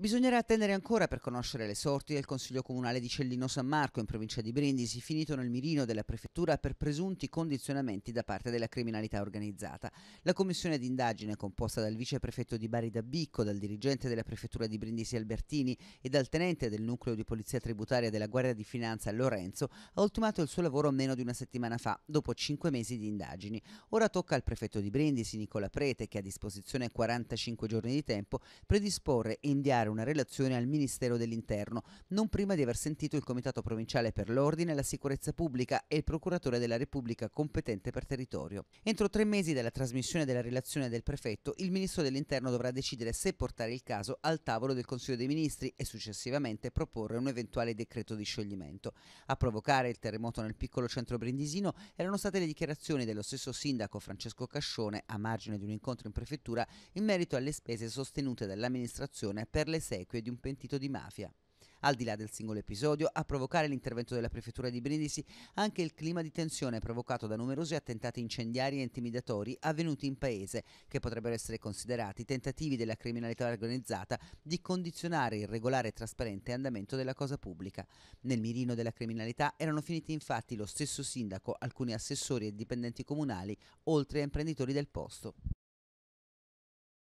Bisognerà attendere ancora per conoscere le sorti del Consiglio Comunale di Cellino San Marco in provincia di Brindisi, finito nel mirino della Prefettura per presunti condizionamenti da parte della criminalità organizzata. La commissione d'indagine, composta dal viceprefetto di Bari D'Abbicco, dal dirigente della Prefettura di Brindisi Albertini e dal tenente del nucleo di polizia tributaria della Guardia di Finanza Lorenzo, ha ultimato il suo lavoro meno di una settimana fa, dopo cinque mesi di indagini. Ora tocca al prefetto di Brindisi, Nicola Prete, che ha a disposizione 45 giorni di tempo, predisporre e inviare presentare una relazione al Ministero dell'Interno, non prima di aver sentito il Comitato Provinciale per l'Ordine e la Sicurezza Pubblica e il Procuratore della Repubblica competente per territorio. Entro tre mesi dalla trasmissione della relazione del prefetto, il Ministro dell'Interno dovrà decidere se portare il caso al tavolo del Consiglio dei Ministri e successivamente proporre un eventuale decreto di scioglimento. A provocare il terremoto nel piccolo centro brindisino erano state le dichiarazioni dello stesso sindaco Francesco Cascione a margine di un incontro in prefettura in merito alle spese sostenute dall'amministrazione per le l'esequio di un pentito di mafia. Al di là del singolo episodio, a provocare l'intervento della prefettura di Brindisi anche il clima di tensione provocato da numerosi attentati incendiari e intimidatori avvenuti in paese, che potrebbero essere considerati tentativi della criminalità organizzata di condizionare il regolare e trasparente andamento della cosa pubblica. Nel mirino della criminalità erano finiti infatti lo stesso sindaco, alcuni assessori e dipendenti comunali, oltre a imprenditori del posto.